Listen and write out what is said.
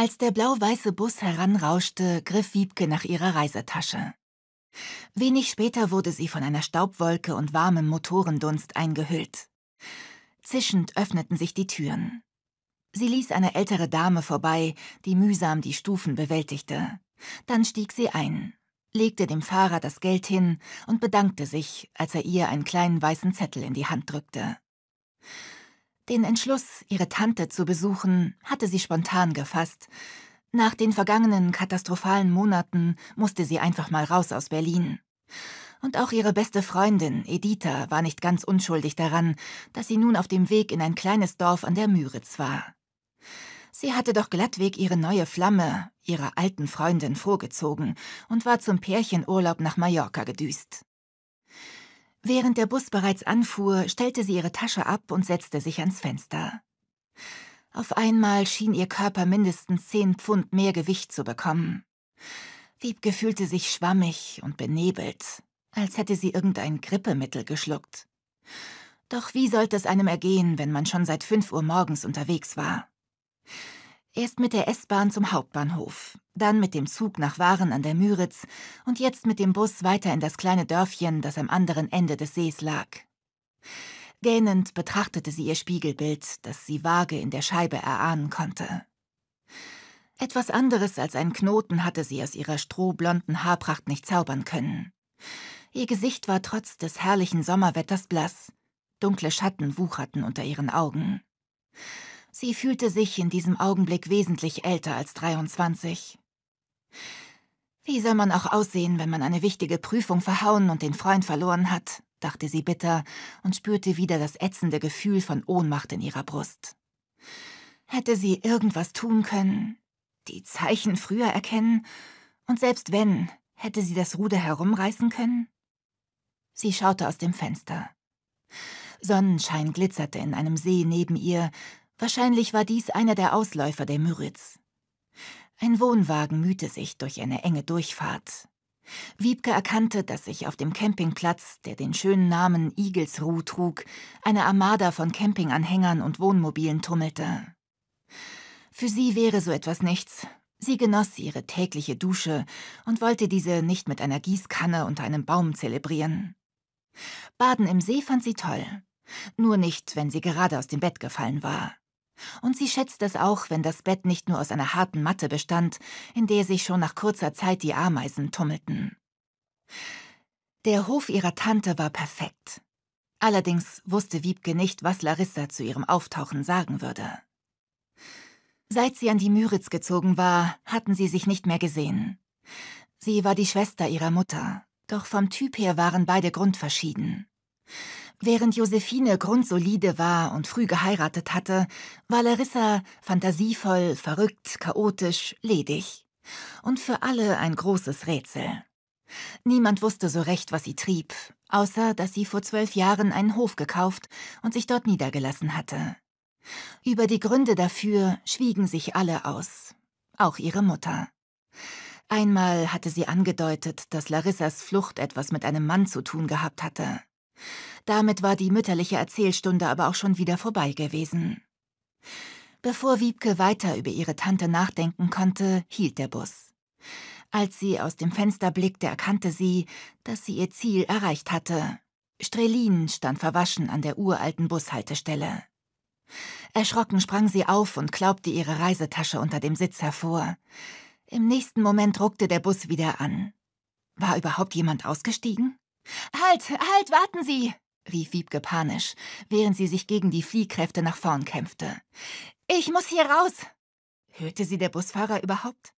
Als der blau-weiße Bus heranrauschte, griff Wiebke nach ihrer Reisetasche. Wenig später wurde sie von einer Staubwolke und warmem Motorendunst eingehüllt. Zischend öffneten sich die Türen. Sie ließ eine ältere Dame vorbei, die mühsam die Stufen bewältigte. Dann stieg sie ein, legte dem Fahrer das Geld hin und bedankte sich, als er ihr einen kleinen weißen Zettel in die Hand drückte. Den Entschluss, ihre Tante zu besuchen, hatte sie spontan gefasst. Nach den vergangenen katastrophalen Monaten musste sie einfach mal raus aus Berlin. Und auch ihre beste Freundin, Editha, war nicht ganz unschuldig daran, dass sie nun auf dem Weg in ein kleines Dorf an der Müritz war. Sie hatte doch glattweg ihre neue Flamme, ihrer alten Freundin, vorgezogen und war zum Pärchenurlaub nach Mallorca gedüst. Während der Bus bereits anfuhr, stellte sie ihre Tasche ab und setzte sich ans Fenster. Auf einmal schien ihr Körper mindestens zehn Pfund mehr Gewicht zu bekommen. Wiebke fühlte sich schwammig und benebelt, als hätte sie irgendein Grippemittel geschluckt. Doch wie sollte es einem ergehen, wenn man schon seit fünf Uhr morgens unterwegs war? Erst mit der S-Bahn zum Hauptbahnhof, dann mit dem Zug nach Waren an der Müritz und jetzt mit dem Bus weiter in das kleine Dörfchen, das am anderen Ende des Sees lag. Gähnend betrachtete sie ihr Spiegelbild, das sie vage in der Scheibe erahnen konnte. Etwas anderes als einen Knoten hatte sie aus ihrer strohblonden Haarpracht nicht zaubern können. Ihr Gesicht war trotz des herrlichen Sommerwetters blass. Dunkle Schatten wucherten unter ihren Augen. Sie fühlte sich in diesem Augenblick wesentlich älter als 23. Wie soll man auch aussehen, wenn man eine wichtige Prüfung verhauen und den Freund verloren hat, dachte sie bitter und spürte wieder das ätzende Gefühl von Ohnmacht in ihrer Brust. Hätte sie irgendwas tun können, die Zeichen früher erkennen, und selbst wenn, hätte sie das Ruder herumreißen können? Sie schaute aus dem Fenster. Sonnenschein glitzerte in einem See neben ihr, Wahrscheinlich war dies einer der Ausläufer der Müritz. Ein Wohnwagen mühte sich durch eine enge Durchfahrt. Wiebke erkannte, dass sich auf dem Campingplatz, der den schönen Namen Igelsruh trug, eine Armada von Campinganhängern und Wohnmobilen tummelte. Für sie wäre so etwas nichts. Sie genoss ihre tägliche Dusche und wollte diese nicht mit einer Gießkanne unter einem Baum zelebrieren. Baden im See fand sie toll, nur nicht, wenn sie gerade aus dem Bett gefallen war. Und sie schätzte es auch, wenn das Bett nicht nur aus einer harten Matte bestand, in der sich schon nach kurzer Zeit die Ameisen tummelten. Der Hof ihrer Tante war perfekt. Allerdings wusste Wiebke nicht, was Larissa zu ihrem Auftauchen sagen würde. Seit sie an die Müritz gezogen war, hatten sie sich nicht mehr gesehen. Sie war die Schwester ihrer Mutter, doch vom Typ her waren beide grundverschieden. Während Josephine grundsolide war und früh geheiratet hatte, war Larissa fantasievoll, verrückt, chaotisch, ledig. Und für alle ein großes Rätsel. Niemand wusste so recht, was sie trieb, außer dass sie vor zwölf Jahren einen Hof gekauft und sich dort niedergelassen hatte. Über die Gründe dafür schwiegen sich alle aus, auch ihre Mutter. Einmal hatte sie angedeutet, dass Larissas Flucht etwas mit einem Mann zu tun gehabt hatte. Damit war die mütterliche Erzählstunde aber auch schon wieder vorbei gewesen. Bevor Wiebke weiter über ihre Tante nachdenken konnte, hielt der Bus. Als sie aus dem Fenster blickte, erkannte sie, dass sie ihr Ziel erreicht hatte. Strelin stand verwaschen an der uralten Bushaltestelle. Erschrocken sprang sie auf und klaubte ihre Reisetasche unter dem Sitz hervor. Im nächsten Moment ruckte der Bus wieder an. War überhaupt jemand ausgestiegen? Halt, halt, warten Sie! rief Wiebke panisch, während sie sich gegen die Fliehkräfte nach vorn kämpfte. Ich muss hier raus! Hörte sie der Busfahrer überhaupt?